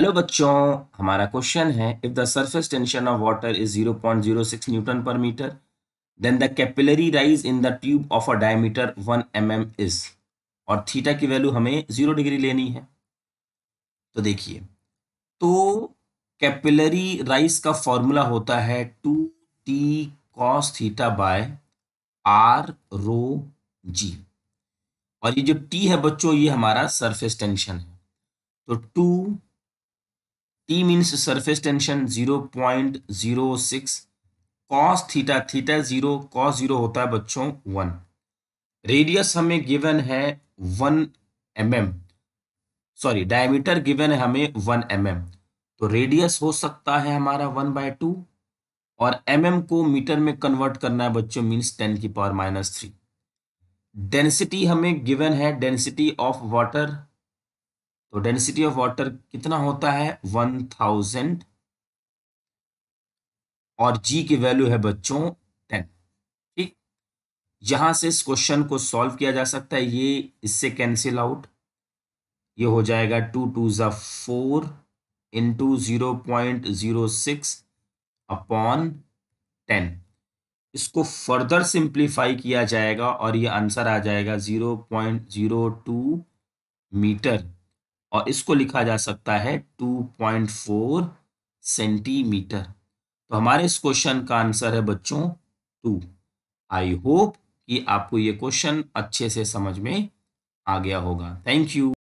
hello बच्चों हमारा question है if the surface tension of water is 0.06 newton per metre then the capillary rise in the tube of a diameter 1 M is और theta की value हमें zero degree लेनी है तो देखिए तो कैपिलरी राइज का फॉर्मूला होता है two T cos theta by R rho G और ये जो टी है बच्चों ये हमारा सरफेस टेंशन है तो two T means surface tension 0.06 cos theta theta zero cos zero होता है बच्चों वन रेडियस हमें गिवन है one M M sorry diameter given है हमें वन एम एम तो रेडियस हो सकता है हमारा वन बाय टू और एम mm को मीटर में कन्वर्ट करना है बच्चों मीन्स टेन की पावर माइनस थ्री डेंसिटी हमें गिवन है डेंसिटी ऑफ वाटर तो डेंसिटी ऑफ वाटर कितना होता है वन थाउजेंड और जी की वैल्यू है बच्चों टेन ठीक यहां से इस क्वेश्चन को सॉल्व किया जा सकता है ये इससे कैंसिल आउट ये हो जाएगा टू टू ज four into zero point zero six upon ten इसको फर्दर सिंप्लीफाई किया जाएगा और ये आंसर आ जाएगा zero point zero two metre और इसको लिखा जा सकता है 2.4 सेंटीमीटर तो हमारे इस क्वेश्चन का आंसर है बच्चों टू आई होप कि आपको ये क्वेश्चन अच्छे से समझ में आ गया होगा थैंक यू